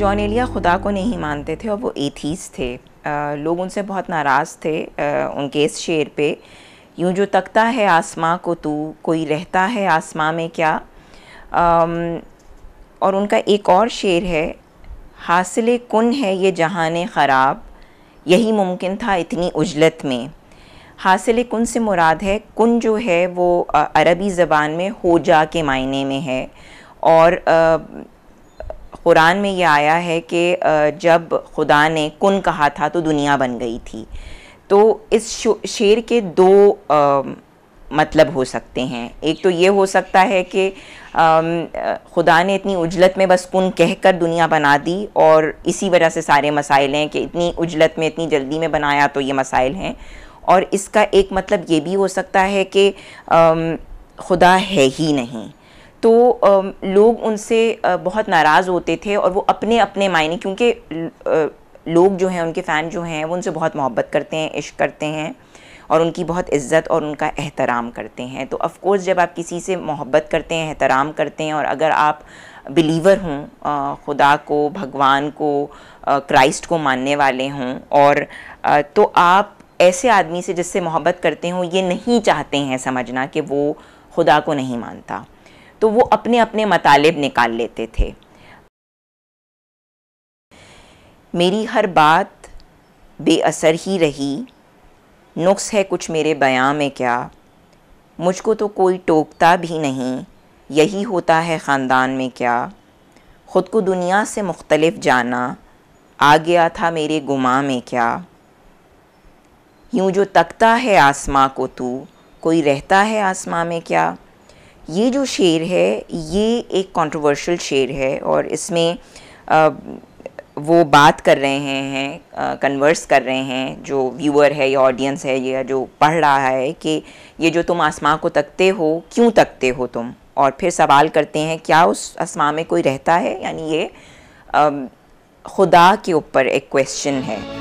John Elia खुदा को नहीं मानते थे और वो एथीस थे आ, लोग उनसे बहुत नाराज़ थे आ, उनके इस शेर पे यूं जो तकता है आसमां को तू कोई रहता है आसमां में क्या आ, और उनका एक और शेर है हासिल कन है ये जहान ख़राब यही मुमकिन था इतनी उजलत में हासिल कन से मुराद है कन जो है वो अरबी ज़बान में हो जा के मायने में है और कुरान में ये आया है कि जब खुदा ने कुन कहा था तो दुनिया बन गई थी तो इस शेर के दो आ, मतलब हो सकते हैं एक तो ये हो सकता है कि खुदा ने इतनी उजलत में बस कुन कह कर दुनिया बना दी और इसी वजह से सारे मसाइल हैं कि इतनी उजलत में इतनी जल्दी में बनाया तो ये मसाइल हैं और इसका एक मतलब ये भी हो सकता है कि खुदा है ही नहीं तो लोग उनसे बहुत नाराज़ होते थे और वो अपने अपने मायने क्योंकि लोग जो हैं उनके फ़ैन जो हैं वो उनसे बहुत मोहब्बत करते हैं इश्क करते हैं और उनकी बहुत इज़्ज़त और उनका एहतराम करते हैं तो अफ़कोर्स जब आप किसी से मोहब्बत करते हैं एहतराम करते हैं और अगर आप बिलीवर हों खुदा को भगवान को क्राइस्ट को मानने वाले हों और आ, तो आप ऐसे आदमी से जिससे मोहब्बत करते हों ये नहीं चाहते हैं समझना कि वो खुदा को नहीं मानता तो वो अपने अपने मतालब निकाल लेते थे मेरी हर बात बेअसर ही रही नुक्स है कुछ मेरे बयां में क्या मुझको तो कोई टोकता भी नहीं यही होता है ख़ानदान में क्या ख़ुद को दुनिया से मुख्तलिफ जाना आ गया था मेरे गुमा में क्या यूँ जो तकता है आसमां को तू कोई रहता है आसमां में क्या ये जो शेर है ये एक कंट्रोवर्शियल शेर है और इसमें वो बात कर रहे हैं कन्वर्स कर रहे हैं जो व्यूअर है या ऑडियंस है या जो पढ़ रहा है कि ये जो तुम आसमां को तकते हो क्यों तकते हो तुम और फिर सवाल करते हैं क्या उस आसमां में कोई रहता है यानी ये खुदा के ऊपर एक क्वेश्चन है